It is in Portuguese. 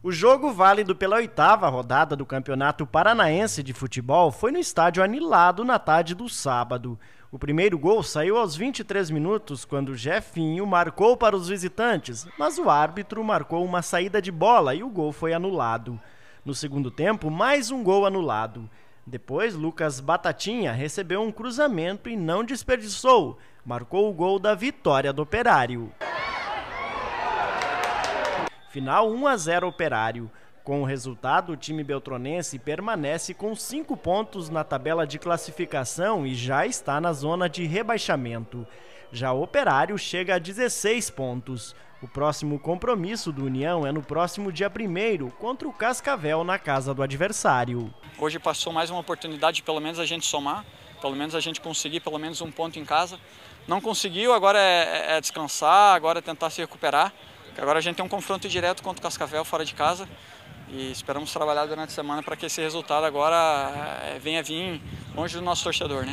O jogo válido pela oitava rodada do Campeonato Paranaense de Futebol foi no estádio anilado na tarde do sábado. O primeiro gol saiu aos 23 minutos, quando Jefinho marcou para os visitantes, mas o árbitro marcou uma saída de bola e o gol foi anulado. No segundo tempo, mais um gol anulado. Depois, Lucas Batatinha recebeu um cruzamento e não desperdiçou. Marcou o gol da vitória do Operário final 1 a 0 Operário. Com o resultado, o time beltronense permanece com cinco pontos na tabela de classificação e já está na zona de rebaixamento. Já o Operário chega a 16 pontos. O próximo compromisso do União é no próximo dia 1 contra o Cascavel na casa do adversário. Hoje passou mais uma oportunidade de pelo menos a gente somar, pelo menos a gente conseguir pelo menos um ponto em casa. Não conseguiu, agora é, é, é descansar, agora é tentar se recuperar. Que agora a gente tem um confronto direto contra o Cascavel fora de casa e esperamos trabalhar durante a semana para que esse resultado agora eh, venha vir longe do nosso torcedor, né?